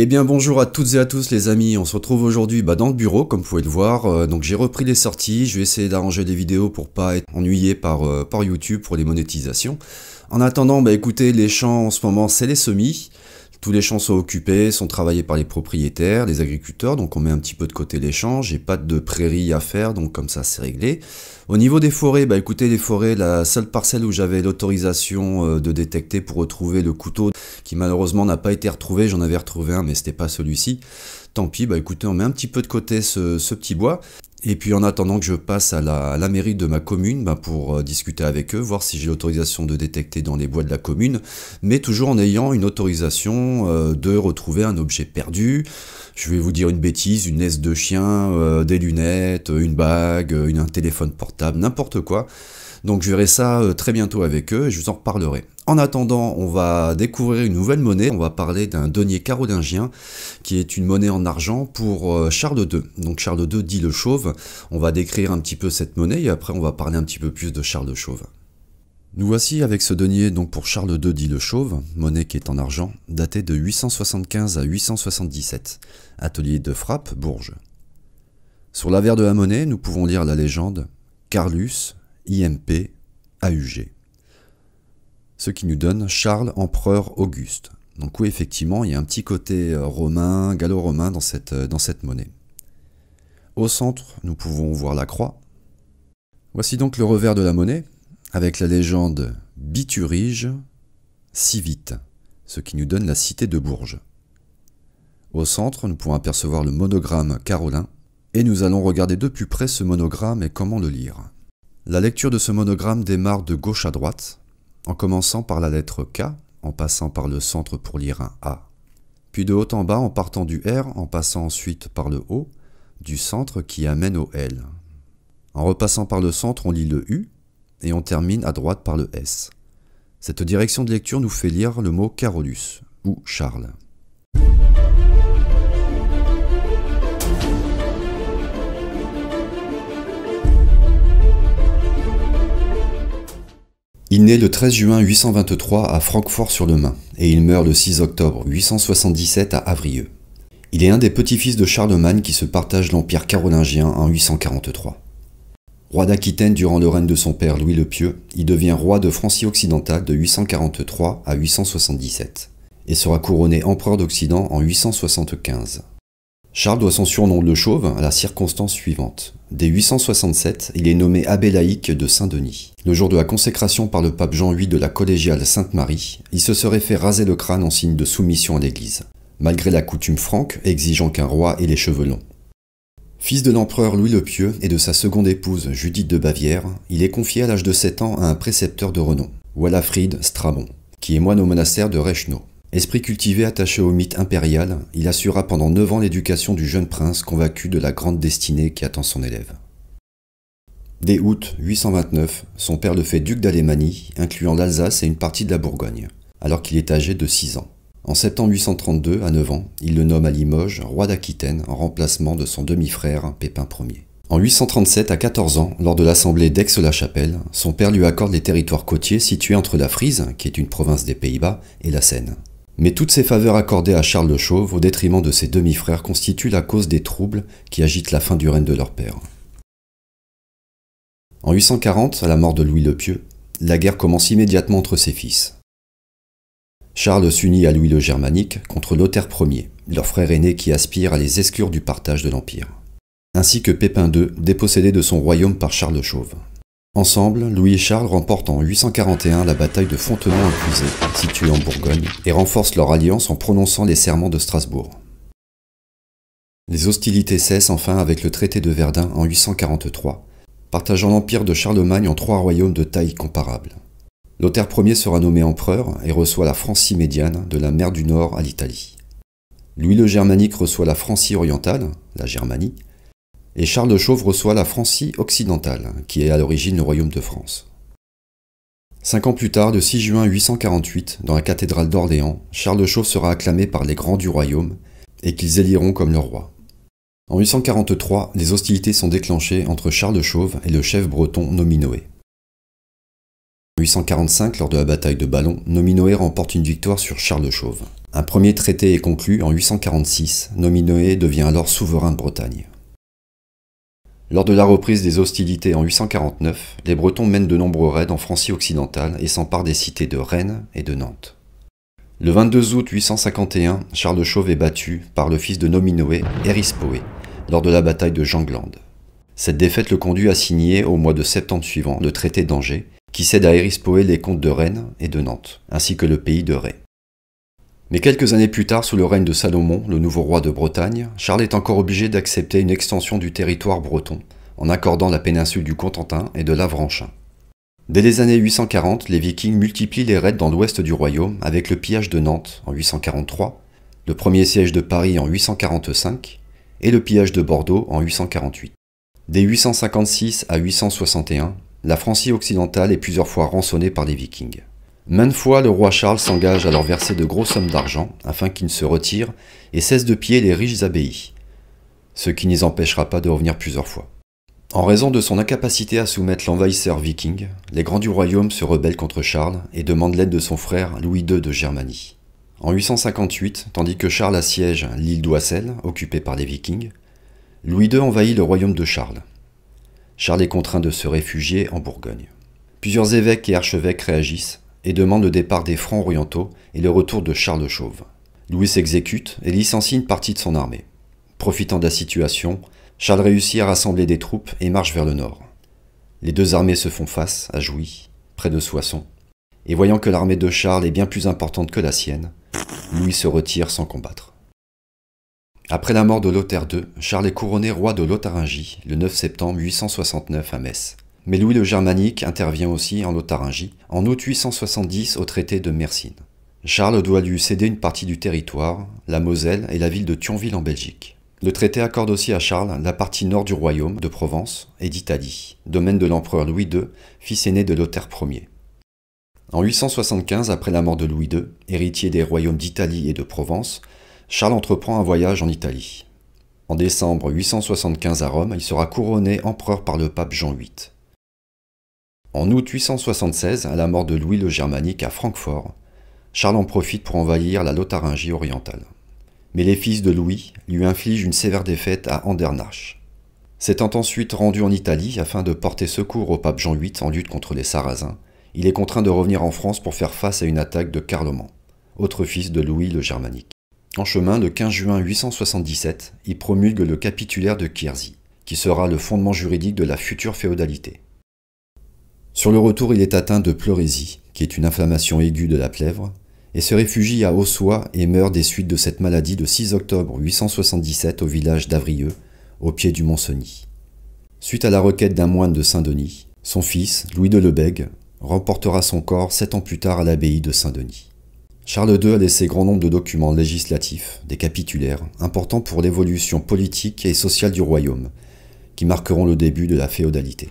Eh bien bonjour à toutes et à tous les amis, on se retrouve aujourd'hui bah, dans le bureau comme vous pouvez le voir, euh, donc j'ai repris les sorties, je vais essayer d'arranger des vidéos pour pas être ennuyé par, euh, par YouTube pour les monétisations. En attendant, bah écoutez, les champs en ce moment c'est les semis, tous les champs sont occupés, sont travaillés par les propriétaires, les agriculteurs, donc on met un petit peu de côté les champs, j'ai pas de prairies à faire, donc comme ça c'est réglé. Au niveau des forêts, bah écoutez les forêts, la seule parcelle où j'avais l'autorisation euh, de détecter pour retrouver le couteau, qui malheureusement n'a pas été retrouvé. J'en avais retrouvé un, mais c'était pas celui-ci. Tant pis, bah écoutez, on met un petit peu de côté ce, petit bois. Et puis en attendant que je passe à la, mairie de ma commune bah, pour euh, discuter avec eux, voir si j'ai l'autorisation de détecter dans les bois de la commune, mais toujours en ayant une autorisation euh, de retrouver un objet perdu. Je vais vous dire une bêtise, une laisse de chien, euh, des lunettes, une bague, un téléphone portable, n'importe quoi. Donc je verrai ça euh, très bientôt avec eux et je vous en reparlerai. En attendant, on va découvrir une nouvelle monnaie. On va parler d'un denier carolingien qui est une monnaie en argent pour euh, Charles II. Donc Charles II dit le chauve. On va décrire un petit peu cette monnaie et après on va parler un petit peu plus de Charles le chauve. Nous voici avec ce denier donc pour Charles II dit le Chauve, monnaie qui est en argent, datée de 875 à 877, atelier de frappe, Bourges. Sur l'avers de la monnaie, nous pouvons lire la légende Carlus, IMP AUG. Ce qui nous donne Charles empereur Auguste. Donc oui, effectivement, il y a un petit côté euh, romain, gallo-romain dans cette, euh, dans cette monnaie. Au centre, nous pouvons voir la croix. Voici donc le revers de la monnaie, avec la légende Biturige, Civite, ce qui nous donne la cité de Bourges. Au centre, nous pouvons apercevoir le monogramme carolin, et nous allons regarder de plus près ce monogramme et comment le lire. La lecture de ce monogramme démarre de gauche à droite, en commençant par la lettre K, en passant par le centre pour lire un A, puis de haut en bas en partant du R, en passant ensuite par le O, du centre qui amène au L. En repassant par le centre, on lit le U, et on termine à droite par le S. Cette direction de lecture nous fait lire le mot Carolus, ou Charles. Il naît le 13 juin 823 à Francfort-sur-le-Main et il meurt le 6 octobre 877 à Avrieux. Il est un des petits-fils de Charlemagne qui se partage l'empire carolingien en 843. Roi d'Aquitaine durant le règne de son père Louis le Pieux, il devient roi de Francie occidentale de 843 à 877 et sera couronné empereur d'Occident en 875. Charles doit son surnom de chauve à la circonstance suivante. Dès 867, il est nommé abbé laïque de Saint-Denis. Le jour de la consécration par le pape Jean VIII de la collégiale Sainte-Marie, il se serait fait raser le crâne en signe de soumission à l'Église, malgré la coutume franque exigeant qu'un roi ait les cheveux longs. Fils de l'empereur Louis le Pieux et de sa seconde épouse Judith de Bavière, il est confié à l'âge de 7 ans à un précepteur de renom, Walafrid Strabon, qui est moine au monastère de Reichenau. Esprit cultivé attaché au mythe impérial, il assura pendant 9 ans l'éducation du jeune prince convaincu de la grande destinée qui attend son élève. Dès août 829, son père le fait duc d'Allemagne, incluant l'Alsace et une partie de la Bourgogne, alors qu'il est âgé de 6 ans. En septembre 832, à 9 ans, il le nomme à Limoges roi d'Aquitaine en remplacement de son demi-frère Pépin Ier. En 837, à 14 ans, lors de l'assemblée d'Aix-la-Chapelle, son père lui accorde les territoires côtiers situés entre la Frise, qui est une province des Pays-Bas, et la Seine. Mais toutes ces faveurs accordées à Charles le Chauve au détriment de ses demi-frères constituent la cause des troubles qui agitent la fin du règne de leur père. En 840, à la mort de Louis le Pieux, la guerre commence immédiatement entre ses fils. Charles s'unit à Louis le Germanique contre Lothaire Ier, leur frère aîné qui aspire à les escures du partage de l'Empire, ainsi que Pépin II, dépossédé de son royaume par Charles le Chauve. Ensemble, Louis et Charles remportent en 841 la bataille de fontenoy en située en Bourgogne, et renforcent leur alliance en prononçant les serments de Strasbourg. Les hostilités cessent enfin avec le traité de Verdun en 843, partageant l'empire de Charlemagne en trois royaumes de taille comparable. Lothaire Ier sera nommé empereur et reçoit la Francie médiane, de la mer du Nord à l'Italie. Louis le Germanique reçoit la Francie orientale, la Germanie, et Charles de Chauve reçoit la Francie occidentale, qui est à l'origine le royaume de France. Cinq ans plus tard, le 6 juin 848, dans la cathédrale d'Orléans, Charles de Chauve sera acclamé par les grands du royaume et qu'ils éliront comme leur roi. En 843, les hostilités sont déclenchées entre Charles de Chauve et le chef breton Nominoé. En 845, lors de la bataille de Ballon, Nominoé remporte une victoire sur Charles de Chauve. Un premier traité est conclu en 846, Nominoé devient alors souverain de Bretagne. Lors de la reprise des hostilités en 849, les Bretons mènent de nombreux raids en Francie occidentale et s'emparent des cités de Rennes et de Nantes. Le 22 août 851, Charles Chauve est battu par le fils de Nominoé, Erispoé, lors de la bataille de Janglande. Cette défaite le conduit à signer au mois de septembre suivant le traité d'Angers, qui cède à Erispoé les comtes de Rennes et de Nantes, ainsi que le pays de Ré. Mais quelques années plus tard, sous le règne de Salomon, le nouveau roi de Bretagne, Charles est encore obligé d'accepter une extension du territoire breton, en accordant la péninsule du Contentin et de l'Avranchin. Dès les années 840, les Vikings multiplient les raids dans l'ouest du royaume avec le pillage de Nantes en 843, le premier siège de Paris en 845 et le pillage de Bordeaux en 848. Dès 856 à 861, la Francie occidentale est plusieurs fois rançonnée par les Vikings. Maintes fois, le roi Charles s'engage à leur verser de grosses sommes d'argent afin qu'ils ne se retirent et cessent de piller les riches abbayes, ce qui ne les empêchera pas de revenir plusieurs fois. En raison de son incapacité à soumettre l'envahisseur viking, les grands du royaume se rebellent contre Charles et demandent l'aide de son frère Louis II de Germanie. En 858, tandis que Charles assiège l'île d'Oissel, occupée par les vikings, Louis II envahit le royaume de Charles. Charles est contraint de se réfugier en Bourgogne. Plusieurs évêques et archevêques réagissent, et demande le départ des Francs orientaux et le retour de Charles Chauve. Louis s'exécute et licencie une partie de son armée. Profitant de la situation, Charles réussit à rassembler des troupes et marche vers le nord. Les deux armées se font face, à Jouy, près de Soissons, et voyant que l'armée de Charles est bien plus importante que la sienne, Louis se retire sans combattre. Après la mort de Lothaire II, Charles est couronné roi de Lotharingie le 9 septembre 869 à Metz. Mais Louis le Germanique intervient aussi en Lotharingie, en août 870 au traité de Mersine. Charles doit lui céder une partie du territoire, la Moselle et la ville de Thionville en Belgique. Le traité accorde aussi à Charles la partie nord du royaume de Provence et d'Italie, domaine de l'empereur Louis II, fils aîné de Lothaire Ier. En 875, après la mort de Louis II, héritier des royaumes d'Italie et de Provence, Charles entreprend un voyage en Italie. En décembre 875 à Rome, il sera couronné empereur par le pape Jean VIII. En août 876, à la mort de Louis le Germanique à Francfort, Charles en profite pour envahir la Lotharingie orientale. Mais les fils de Louis lui infligent une sévère défaite à Andernach. S'étant ensuite rendu en Italie afin de porter secours au pape Jean VIII en lutte contre les Sarrasins, il est contraint de revenir en France pour faire face à une attaque de Carloman, autre fils de Louis le Germanique. En chemin, le 15 juin 877, il promulgue le capitulaire de Quierzy, qui sera le fondement juridique de la future féodalité. Sur le retour, il est atteint de pleurésie, qui est une inflammation aiguë de la plèvre, et se réfugie à Ossois et meurt des suites de cette maladie le 6 octobre 877 au village d'Avrieux, au pied du Mont-Cenis. Suite à la requête d'un moine de Saint-Denis, son fils, Louis de Lebègue, remportera son corps sept ans plus tard à l'abbaye de Saint-Denis. Charles II a laissé grand nombre de documents législatifs, des capitulaires, importants pour l'évolution politique et sociale du royaume, qui marqueront le début de la féodalité.